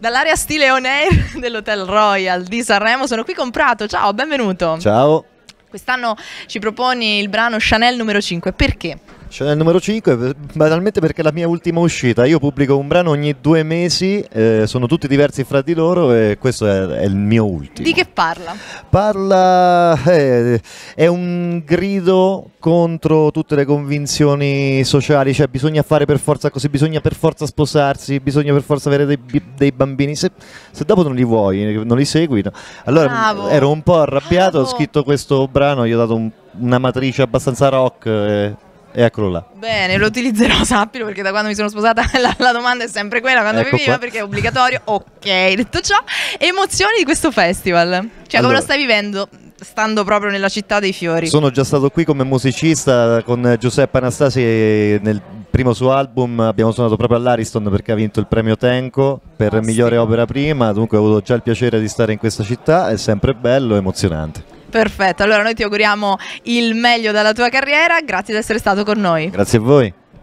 Dall'area stile on air dell'Hotel Royal di Sanremo sono qui comprato. Ciao, benvenuto. Ciao. Quest'anno ci proponi il brano Chanel numero 5. Perché? C'è il numero 5, banalmente perché è la mia ultima uscita. Io pubblico un brano ogni due mesi, eh, sono tutti diversi fra di loro e questo è, è il mio ultimo. Di che parla? Parla. Eh, è un grido contro tutte le convinzioni sociali, cioè bisogna fare per forza così, bisogna per forza sposarsi, bisogna per forza avere dei, dei bambini. Se, se, dopo non li vuoi, non li segui. No. Allora Bravo. ero un po' arrabbiato, Bravo. ho scritto questo brano, gli ho dato un, una matrice abbastanza rock. Eh, Eccolo là. Bene, lo utilizzerò, sappilo, perché da quando mi sono sposata la, la domanda è sempre quella, quando ecco viviva, eh, perché è obbligatorio. Ok, detto ciò, emozioni di questo festival? Cioè, allora, come lo stai vivendo? Stando proprio nella città dei fiori. Sono già stato qui come musicista con Giuseppe Anastasi nel primo suo album, abbiamo suonato proprio all'Ariston perché ha vinto il premio Tenco per ah, migliore sì. opera prima, dunque ho avuto già il piacere di stare in questa città, è sempre bello emozionante. Perfetto, allora noi ti auguriamo il meglio dalla tua carriera, grazie di essere stato con noi. Grazie a voi.